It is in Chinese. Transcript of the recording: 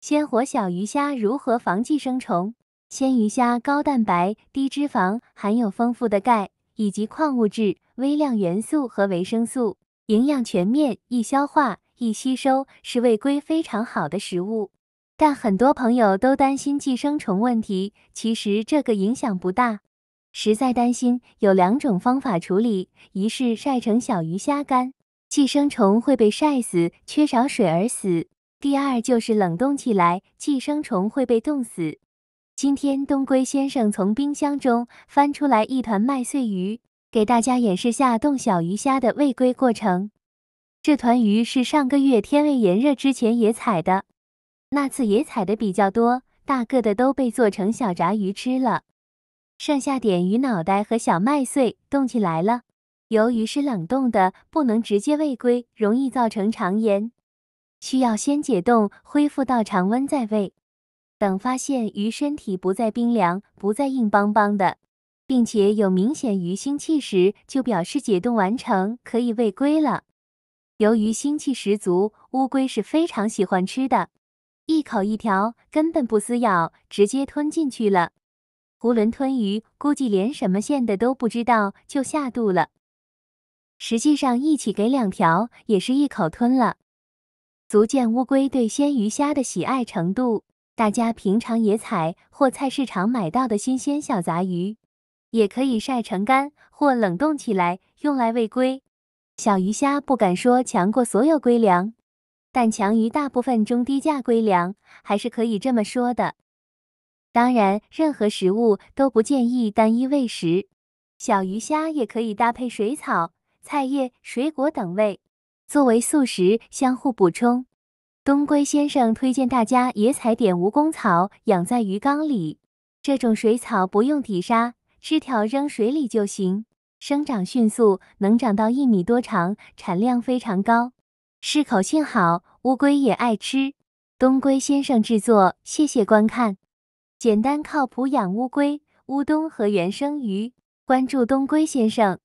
鲜活小鱼虾如何防寄生虫？鲜鱼虾高蛋白、低脂肪，含有丰富的钙以及矿物质、微量元素和维生素，营养全面，易消化、易吸收，是喂龟非常好的食物。但很多朋友都担心寄生虫问题，其实这个影响不大。实在担心，有两种方法处理：一是晒成小鱼虾干，寄生虫会被晒死，缺少水而死。第二就是冷冻起来，寄生虫会被冻死。今天东龟先生从冰箱中翻出来一团麦穗鱼，给大家演示下冻小鱼虾的喂龟过程。这团鱼是上个月天未炎热之前野采的，那次野采的比较多，大个的都被做成小炸鱼吃了，剩下点鱼脑袋和小麦穗冻起来了。由于是冷冻的，不能直接喂龟，容易造成肠炎。需要先解冻，恢复到常温再喂。等发现鱼身体不再冰凉，不再硬邦邦的，并且有明显鱼腥气时，就表示解冻完成，可以喂龟了。由于腥气十足，乌龟是非常喜欢吃的一口一条，根本不撕咬，直接吞进去了。囫囵吞鱼，估计连什么线的都不知道就下肚了。实际上一起给两条，也是一口吞了。足见乌龟对鲜鱼虾的喜爱程度。大家平常野采或菜市场买到的新鲜小杂鱼，也可以晒成干或冷冻起来，用来喂龟。小鱼虾不敢说强过所有龟粮，但强于大部分中低价龟粮，还是可以这么说的。当然，任何食物都不建议单一喂食，小鱼虾也可以搭配水草、菜叶、水果等喂。作为素食，相互补充。东龟先生推荐大家也采点蜈蚣草养在鱼缸里，这种水草不用底沙，枝条扔水里就行，生长迅速，能长到一米多长，产量非常高，适口性好，乌龟也爱吃。东龟先生制作，谢谢观看。简单靠谱养乌龟，乌冬和原生鱼，关注东龟先生。